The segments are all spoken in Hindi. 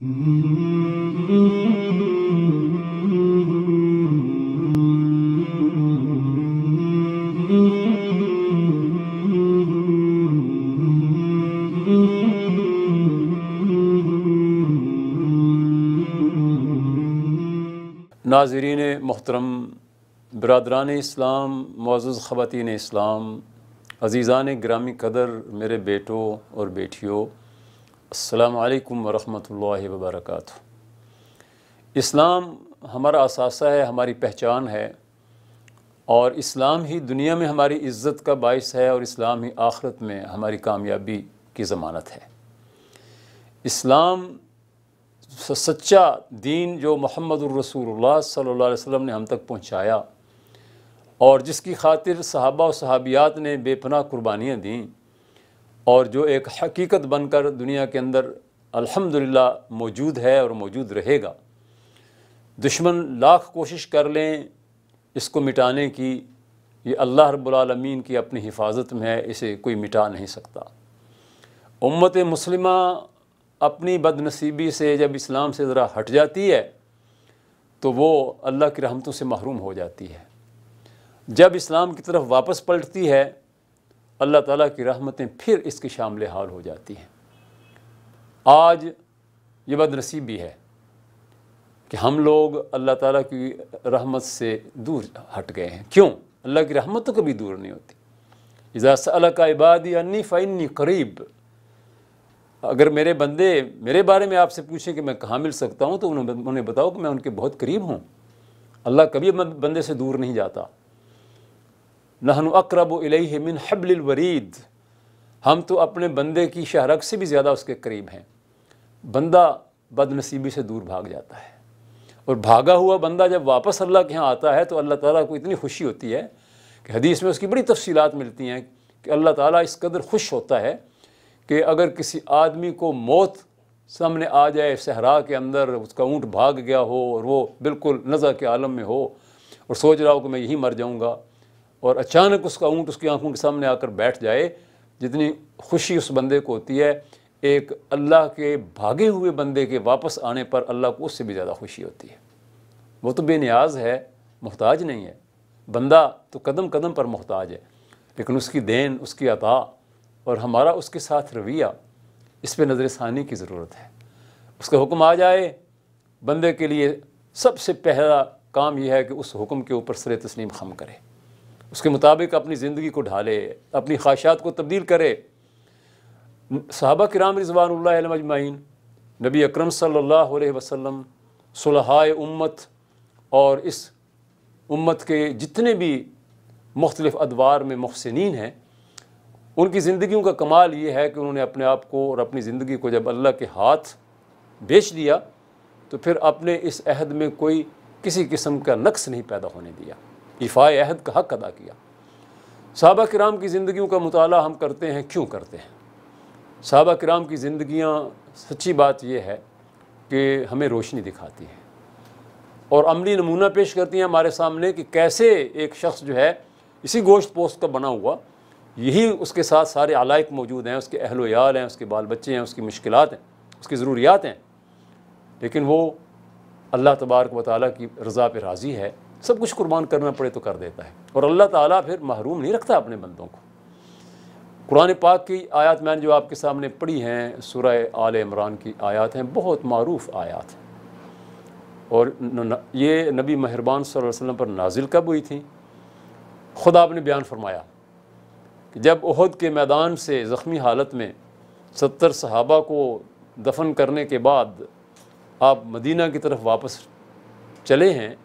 नाजरीन मोहतरम बरदरान इस्लाम मोज़ ख़वान इस्लाम अज़ीज़ान ग्रामी कदर मेरे बेटों और बेटियों अल्लाम वरहमल वर्क इस्लाम हमारा असासा है हमारी पहचान है और इस्लाम ही दुनिया में हमारी इज़्ज़त का बायस है और इस्लाम ही आखरत में हमारी कामयाबी की ज़मानत है इस्लाम सच्चा दीन जो मोहम्मद रसूलुल्लाह सल्लल्लाहु वसल्लम ने हम तक पहुँचाया और जिसकी खातिर सहाबा और सहाबियात ने बेपना कुर्बानियाँ दीं और जो एक हकीकत बनकर दुनिया के अंदर अल्हम्दुलिल्लाह मौजूद है और मौजूद रहेगा दुश्मन लाख कोशिश कर लें इसको मिटाने की ये अल्लाह रबालमीन की अपनी हिफाजत में है इसे कोई मिटा नहीं सकता उम्मत मुस्लिमा अपनी बदनसीबी से जब इस्लाम से ज़रा हट जाती है तो वो अल्लाह की रहमतों से महरूम हो जाती है जब इस्लाम की तरफ वापस पलटती है अल्लाह ताला की रहमतें फिर इसके शामिल हाल हो जाती हैं आज ये बदनसीबी है कि हम लोग अल्लाह ताला की रहमत से दूर हट गए हैं क्यों अल्लाह की रहमत तो कभी दूर नहीं होती अल्लाह का इबादी अन्नी फ़ैनी करीब अगर मेरे बंदे मेरे बारे में आपसे पूछें कि मैं कहाँ मिल सकता हूँ तो उन्हें बताओ कि मैं उनके बहुत करीब हूँ अल्लाह कभी बंदे से दूर नहीं जाता नहन अकरब मिन हबलिल वरीद हम तो अपने बंदे की शहरक से भी ज़्यादा उसके करीब हैं बंदा बदनसीबी से दूर भाग जाता है और भागा हुआ बंदा जब वापस अल्लाह के यहाँ आता है तो अल्लाह ताला को इतनी खुशी होती है कि हदीस में उसकी बड़ी तफसीलात मिलती हैं कि अल्लाह ताला इस कदर खुश होता है कि अगर किसी आदमी को मौत सामने आ जाए सहरा के अंदर उसका ऊँट भाग गया हो और वो बिल्कुल नज़ा के आलम में हो और सोच रहा हो कि मैं यहीं मर जाऊँगा और अचानक उसका ऊँट उसकी आंखों के सामने आकर बैठ जाए जितनी खुशी उस बंदे को होती है एक अल्लाह के भागे हुए बंदे के वापस आने पर अल्लाह को उससे भी ज़्यादा खुशी होती है वो तो बेनियाज है मोहताज नहीं है बंदा तो कदम कदम पर मोहताज है लेकिन उसकी देन उसकी अता और हमारा उसके साथ रवैया इस पर नज़र षानी की ज़रूरत है उसका हुक्म आ जाए बंदे के लिए सबसे पहला काम यह है कि उस हुक्म के ऊपर सर तस्लीम खम करे उसके मुताबिक अपनी ज़िंदगी को ढाले अपनी ख्वाहिशात को तब्दील करे सहाबा कराम रिजवान अजमाइन नबी अकरम सल्लल्लाहु अलैहि वसल्लम सुलहाए उम्मत और इस उम्मत के जितने भी मुख्तलिफ़ अदवार में मुहसिन हैं उनकी ज़िंदगियों का कमाल ये है कि उन्होंने अपने आप को और अपनी ज़िंदगी को जब अल्लाह के हाथ बेच दिया तो फिर अपने इस अहद में कोई किसी किस्म का नक्स नहीं पैदा होने दिया इफ़ा अहद का हक अदा किया सबक कराम की ज़िंदगी का मताल हम करते हैं क्यों करते हैं सबक कराम की ज़िंदियाँ सच्ची बात यह है कि हमें रोशनी दिखाती हैं और अमली नमूना पेश करती हैं हमारे सामने कि कैसे एक शख्स जो है इसी गोश्त पोस्ट का बना हुआ यही उसके साथ सारे आलायक मौजूद हैं उसके अहलोयाल हैं उसके बाल बच्चे हैं उसकी मुश्किल हैं उसकी ज़रूरियात हैं लेकिन वो अल्लाह तबारक वाली की रज़ा पर राज़ी है सब कुछ कुर्बान करना पड़े तो कर देता है और अल्लाह ताला फिर महरूम नहीं रखता अपने बंदों को कुरान पाक की आयत मैंने जो आपके सामने पढ़ी हैं सुरह आल इमरान की आयत हैं बहुत मरूफ आयात हैं और ये नबी मेहरबान सल्लम पर नाजिल कब हुई थी खुदा आपने बयान फरमाया कि जब उहद के मैदान से ज़ख्मी हालत में सत्तर सहाबा को दफन करने के बाद आप मदीना की तरफ वापस चले हैं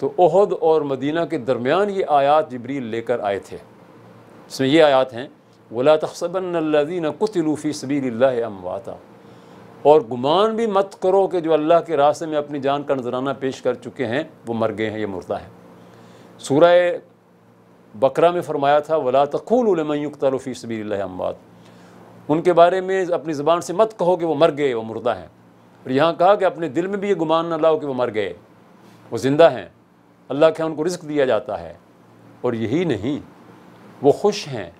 तो ओहद और मदीना के दरमियान ये आयात जबरील लेकर आए थे इसमें ये आयात हैं वला तखसबन कुतलूफ़ी सबील अमवाता और गुमान भी मत करो कि जो अल्लाह के रास्ते में अपनी जान का नजराना पेश कर चुके हैं वो मर गए हैं ये मुर्दा है सूरह बकरा में फरमाया था वला तखूलमयुक्तलफ़ी सबील अमवात उनके बारे में अपनी ज़बान से मत कहो कि वो मर गए वो मुर्दा हैं और यहाँ कहा कि अपने दिल में भी ये गुमान ना लाओ कि वो मर गए वो ज़िंदा हैं अल्लाह के उनको रिस्क दिया जाता है और यही नहीं वो खुश हैं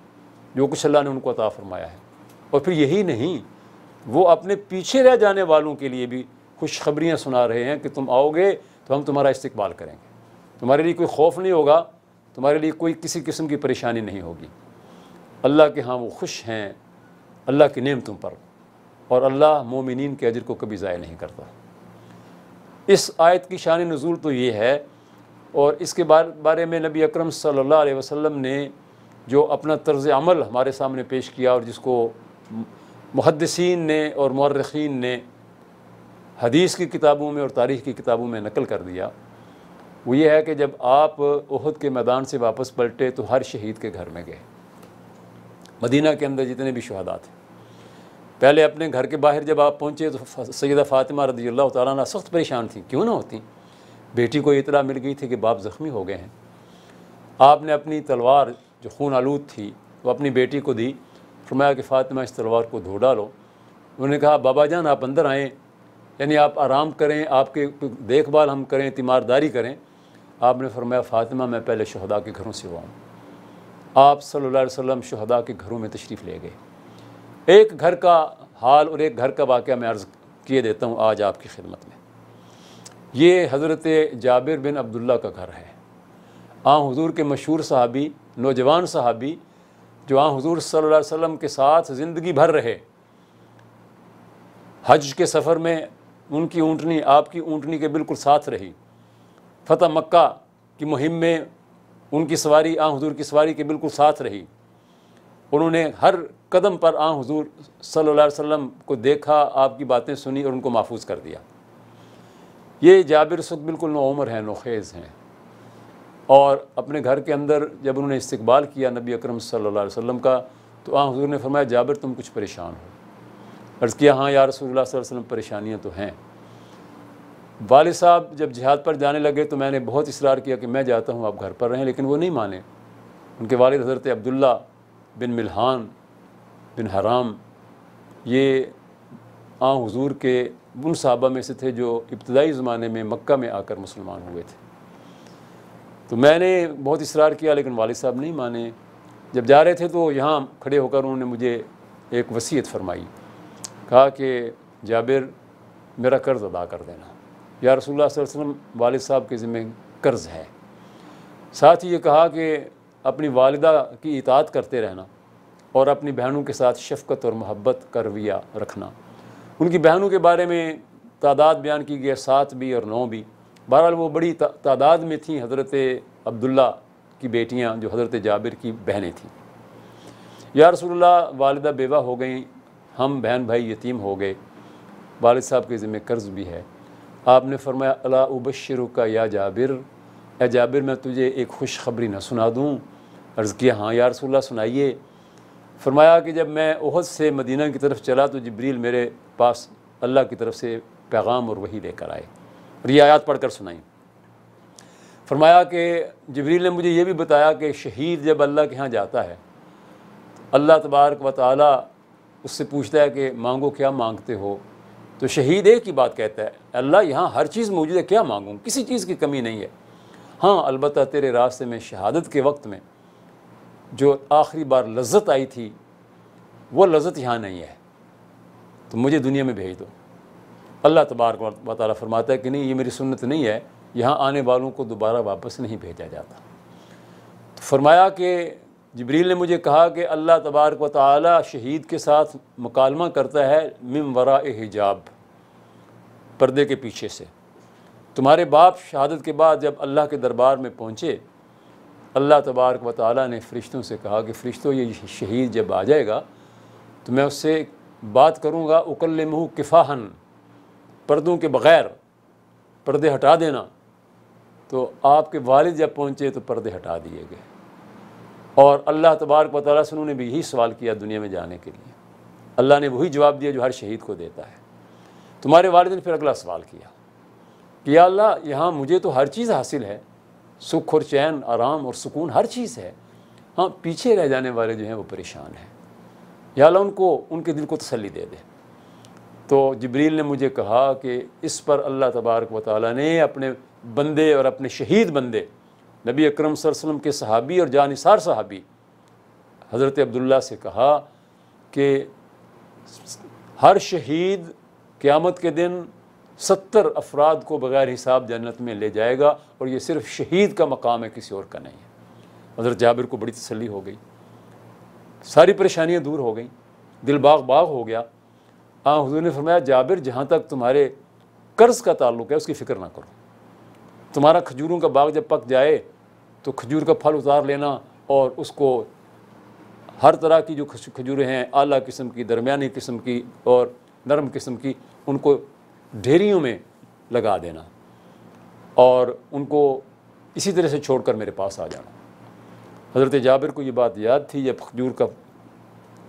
जो कुछ अल्लाह ने उनको अता फरमाया है और फिर यही नहीं वो अपने पीछे रह जाने वालों के लिए भी खुशखबरियाँ सुना रहे हैं कि तुम आओगे तो हम तुम्हारा इस्तबाल करेंगे तुम्हारे लिए कोई खौफ नहीं होगा तुम्हारे लिए कोई किसी किस्म की परेशानी नहीं होगी अल्लाह के हाँ वो खुश हैं अल्लाह की तुम पर और अल्लाह मोमिन के अजर को कभी ज़ाय नहीं करता इस आयत की शान नज़ूल तो ये है और इसके बारे में नबी अकरम सल्लल्लाहु अलैहि वसल्लम ने जो अपना तर्ज अमल हमारे सामने पेश किया और जिसको मुहदसिन ने और मर्रखीन ने हदीस की किताबों में और तारीख़ की किताबों में नकल कर दिया वो ये है कि जब आप उहद के मैदान से वापस पलटे तो हर शहीद के घर में गए मदीना के अंदर जितने भी शहदात थे पहले अपने घर के बाहर जब आप पहुँचे तो सैदा फ़ातिमा रदी तख्त परेशान थी क्यों ना होती बेटी को इतला मिल गई थी कि बाप ज़ख्मी हो गए हैं आपने अपनी तलवार जो खून आलूद थी वो अपनी बेटी को दी फरमाया कि फ़ातिमा इस तलवार को धो डालो उन्होंने कहा बाबा जान आप अंदर आएँ यानी आप आराम करें आपके देखभाल हम करें तीमारदारी करें आपने फरमाया फ़ातिमा मैं पहले शहदा के घरों से हुआ आप सल्ला वसम शहदा के घरों में तशरीफ़ ले गए एक घर का हाल और एक घर का वाक़ मैं अर्ज़ किए देता हूँ आज आपकी खिदमत में ये हज़रत जाबिर बिन अब्दुल्ला का घर है आ हजूर के मशहूर सहाबी नौजवान सहाबी जो आ हजूर सल्ला वसम के साथ ज़िंदगी भर रहे हज के सफ़र में उनकी ऊँटनी आपकी ऊँटनी के बिल्कुल साथ रही फ़तह मक्का की मुहिम में उनकी सवारी आ हजूर की सवारी के बिल्कुल साथ रही उन्होंने हर कदम पर आ हजूर सल्ला वसम को देखा आपकी बातें सुनी और उनको महफूज कर दिया ये जाबिर सुख बिल्कुल नो उम्र हैं नोखेज़ हैं और अपने घर के अंदर जब उन्होंने इस्तबाल किया नबी अक्रम सल्लल्लाहु वसम का तो आ हजूर ने फरमाया जाबिर तुम कुछ परेशान हो अर्ज़ किया हाँ यार रसूल वसलम परेशानियाँ तो हैं वाल साहब जब जिहाद पर जाने लगे तो मैंने बहुत इसरार किया कि मैं जाता हूँ आप घर पर रहें लेकिन वो नहीं माने उनके वालद हज़रत अब्दुल्ला बिन मिलहान बिन हराम ये आ हजूर के उन साहबा में से थे जो इब्तदाई ज़माने में मक्का में आकर मुसलमान हुए थे तो मैंने बहुत इसरार किया लेकिन वाल साहब नहीं माने जब जा रहे थे तो यहाँ खड़े होकर उन्होंने मुझे एक वसीयत फरमाई कहा कि जाबिर मेरा कर्ज़ अदा कर देना या रसूल वसम वाल साहब के ज़िम्मे कर्ज़ है साथ ही ये कहा कि अपनी वालदा की इतात करते रहना और अपनी बहनों के साथ शफकत और मोहब्बत का रवैया रखना उनकी बहनों के बारे में तादाद बयान की गई सात भी और नौ भी बहरहाल वो बड़ी ता, तादाद में थी हज़रत अब्दुल्ला की बेटियाँ जो हज़रत जाबिर की बहनें थीं या रसोल्ला वालदा बेवा हो गई हम बहन भाई यतीम हो गए वालद साहब के ज़िम्मे कर्ज़ भी है आपने फरमाया अला उबशर का या जाबिर या जाबिर मैं तुझे एक खुशखबरी ना सुना दूँ अर्ज़ किया हाँ या रसोल्ला सुनाइए फरमाया कि जब मैं ओहद से मदीना की तरफ चला तो जबरील मेरे पास अल्लाह की तरफ से पैगाम और वही लेकर आए और ये आयात पढ़ कर सुनाई फरमाया कि जबरील ने मुझे ये भी बताया कि शहीद जब अल्लाह के यहाँ जाता है अल्लाह तबारक व ताली उससे पूछता है कि मांगो क्या मांगते हो तो शहीद एक ही बात कहता है अल्लाह यहाँ हर चीज़ मौजूद है क्या मांगूँ किसी चीज़ की कमी नहीं है हाँ अलबत् तेरे रास्ते में शहादत के वक्त में जो आखिरी बार लज्जत आई थी वो लज्जत यहाँ नहीं है तो मुझे दुनिया में भेज दो अल्लाह तबारक वाली फरमाता है कि नहीं ये मेरी सुन्नत नहीं है यहाँ आने वालों को दोबारा वापस नहीं भेजा जाता तो फरमाया कि जबरील ने मुझे कहा कि अल्लाह तबारक व ताली शहीद के साथ मुकालमा करता है मम वरा हिजाब पर्दे के पीछे से तुम्हारे बाप शहादत के बाद जब अल्लाह के दरबार में पहुँचे अल्लाह तबारक व ताली ने फ़रिश्तों से कहा कि फ़रिश्तों ये शहीद जब आ जाएगा तो मैं उससे बात करूँगा उकल मुह किफ़ाहन पर्दों के बग़ैर पर्दे हटा देना तो आपके वालिद जब पहुँचे तो पर्दे हटा दिए गए और अल्लाह तबारक वाली से उन्होंने भी यही सवाल किया दुनिया में जाने के लिए अल्लाह ने वही जवाब दिया जो हर शहीद को देता है तुम्हारे वालद ने फिर अगला सवाल किया कि अल्लाह यहाँ मुझे तो हर चीज़ हासिल है सुख और चैन आराम और सुकून हर चीज़ है हाँ पीछे रह जाने वाले जो हैं वो परेशान हैं या अल्लाह उनको उनके दिल को तसली दे दे तो जबरील ने मुझे कहा कि इस पर अल्लाह तबारक व ताली ने अपने बंदे और अपने शहीद बंदे नबी अक्रम सरसलम के सहाबी और जानसार सहाबी हज़रत अब्दुल्ला से कहा कि हर शहीद क़्यामत के दिन सत्तर अफराद को बग़ैर हिसाब जन्नत में ले जाएगा और ये सिर्फ शहीद का मकाम है किसी और का नहीं है हज़रत जाबिर को बड़ी तसली हो गई सारी परेशानियाँ दूर हो गई दिल बाग बाग हो गया हाँ हजूर ने फरमाया जाबिर जहाँ तक तुम्हारे कर्ज़ का ताल्लुक है उसकी फ़िक्र ना करो तुम्हारा खजूरों का बाग जब पक जाए तो खजूर का फल उतार लेना और उसको हर तरह की जो खजूरें हैं आला किस्म की दरमियानी किस्म की और नरम किस्म की उनको ढेरियों में लगा देना और उनको इसी तरह से छोड़कर मेरे पास आ जाना हज़रत जाबिर को ये बात याद थी जब खजूर का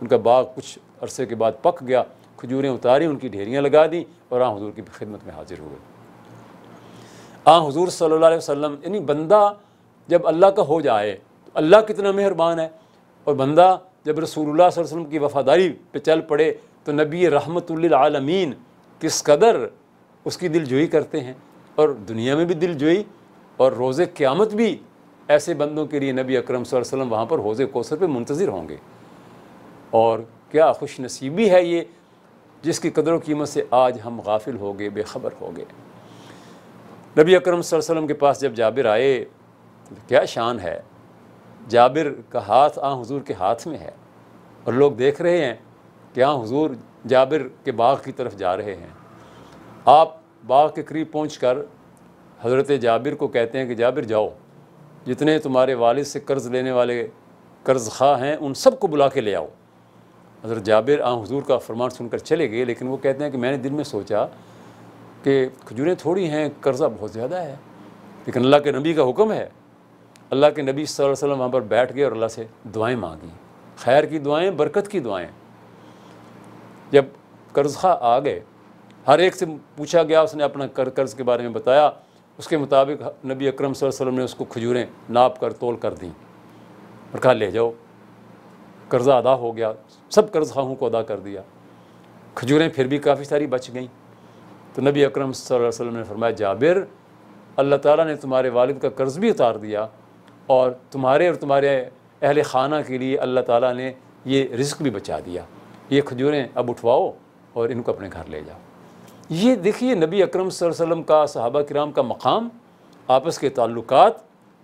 उनका बाग कुछ अरसे के बाद पक गया खजूरें उतारी उनकी ढेरियाँ लगा दी और आ हजूर की खिदमत में हाजिर हो गए आ हजूर सल्ला वसम यानी बंदा जब अल्लाह का हो जाए तो अल्लाह कितना मेहरबान है और बंदा जब रसूलुल्लाह वसम की वफ़ादारी पे चल पड़े तो नबी रहमतमीन किस कदर उसकी दिलजोई करते हैं और दुनिया में भी दिलजोई और रोज़ क़्यामत भी ऐसे बंदों के लिए नबी अक्रम वसल्लम वहाँ पर हौज़ कोसर पर मुंतज़र होंगे और क्या खुश नसीबी है ये जिसकी कदर कीमत से आज हम गाफिल हो गए बेखबर हो गए नबी अक्रम वसल्लम के पास जब जाबिर आए क्या शान है जाबिर का हाथ आ हजूर के हाथ में है और लोग देख रहे हैं कि हाँ हजूर जाबिर के बाग की तरफ जा रहे हैं आप बाग के करीब पहुँच कर हज़रत जाबिर को कहते हैं कि जाबिर जाओ जितने तुम्हारे वालिद से कर्ज़ लेने वाले कर्ज़ खा हैं उन सब को बुला के ले आओ हज़रत जाबिर आ हजूर का फरमान सुनकर चले गए लेकिन वो कहते हैं कि मैंने दिल में सोचा कि खजूरें थोड़ी हैं कर्ज़ा बहुत ज़्यादा है लेकिन अल्लाह के नबी का हुक्म है अल्लाह के नबी वसल्लम वहाँ पर बैठ गए और अल्लाह से दुआएँ मांगी खैर की दुआएँ बरकत की दुआएँ जब कर्ज़ खा आ गए हर एक से पूछा गया उसने अपना कर्ज़ के बारे में बताया उसके मुताबिक नबी अकरम वसल्लम ने उसको खजूरें नाप कर तोल कर दी और कहा ले जाओ कर्ज़ा अदा हो गया सब कर्ज खाहों को अदा कर दिया खजूरें फिर भी काफ़ी सारी बच गईं तो नबी अकरम वसल्लम ने फरमाया जाबिर अल्लाह ताला ने तुम्हारे वालिद का कर्ज़ भी उतार दिया और तुम्हारे और तुम्हारे अहल खाना के लिए अल्लाह ताला ने ये रिस्क भी बचा दिया ये खजूरें अब उठवाओ और इनको अपने घर ले जाओ ये देखिए नबी अकरम वसल्लम का सहाबा कराम का मकाम आपस के ताल्लुक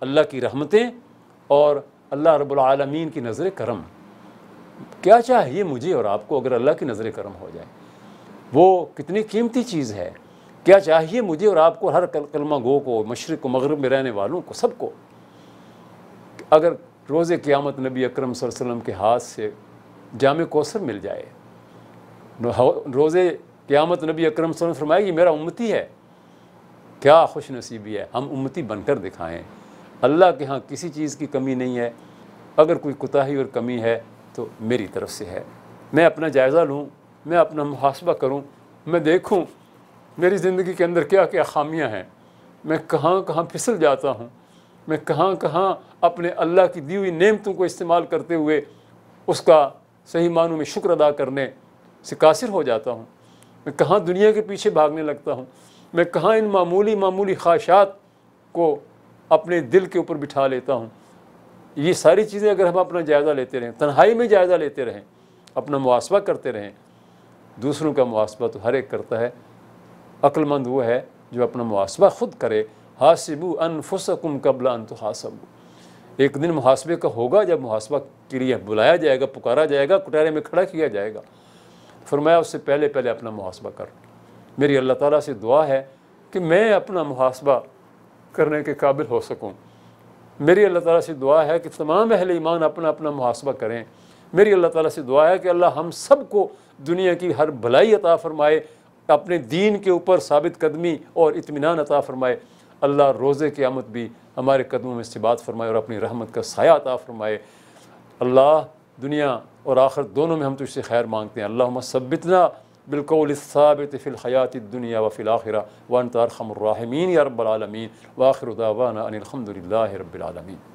अल्लाह की रहमतें और अल्लाह रबालमीन की नज़र करम क्या चाहिए मुझे और आपको अगर अल्लाह की नज़र करम हो जाए वो कितनी कीमती चीज़ है क्या चाहिए मुझे और आपको हर कल कलमा गो को मशरक़ को मगरब में रहने वालों को सबको अगर रोज़ क़्यामत नबी अकरम वसल्लम के हाथ से जाम कोसर मिल जाए रोज़े क़्यामत नबी अक्रम ने फरमाया मेरा उम्मती है क्या खुश नसीबी है हम उम्मती बनकर दिखाएँ अल्लाह के यहाँ किसी चीज़ की कमी नहीं है अगर कोई कुताही और कमी है तो मेरी तरफ से है मैं अपना जायज़ा लूँ मैं अपना मुहासबा करूँ मैं देखूँ मेरी ज़िंदगी के अंदर क्या क्या खामियाँ हैं मैं कहाँ कहाँ फिसल जाता हूँ मैं कहाँ कहाँ अपने अल्लाह की दी हुई नेमतों को इस्तेमाल करते हुए उसका सही मानों में शुक्र अदा करने से कासिर हो जाता हूँ मैं कहाँ दुनिया के पीछे भागने लगता हूँ मैं कहाँ इन मामूली मामूली ख्वाहिशात को अपने दिल के ऊपर बिठा लेता हूँ ये सारी चीज़ें अगर हम अपना जायज़ा लेते रहें तन्हाई में जायज़ा लेते रहें अपना मुआसबा करते रहें दूसरों का मुआसबा तो हर एक करता है अक्लमंद वो है जो अपना मुआसबा ख़ुद करे हासिबू अनफुसकुम कबला अन तो हासबू एक दिन मुहासबे का होगा जब मुहासबा के लिए बुलाया जाएगा पुकारा जाएगा कुटारे में खड़ा किया जाएगा फरमाया उससे पहले पहले अपना मुहासबा कर मेरी अल्लाह ताला से दुआ है कि मैं अपना मुहासबा करने के काबिल हो सकूँ मेरी अल्लाह ताला से दुआ है कि तमाम अहल ईमान अपना अपना मुहासबा करें मेरी अल्लाह ताला से दुआ है कि अल्लाह हम सब को दुनिया की हर भलाई अता फ़रमाए अपने दीन के ऊपर साबित कदमी और इतमान अता फ़रमाए अल्लाह रोज़े आमद भी हमारे कदमों में इस्तेबात फ़रमाए और अपनी रहमत का साया अता फ़रमाए अल्लाह दुनिया और आखिर दोनों में हम तुझसे खैर मांगते हैं अल्लाह सबतना बिल्कुल साबित हयात दुनिया व आखिर वन तारखमरमीन या रबालमीन वाखिर उदावाना अनिलहमदिल्ला रबालमीन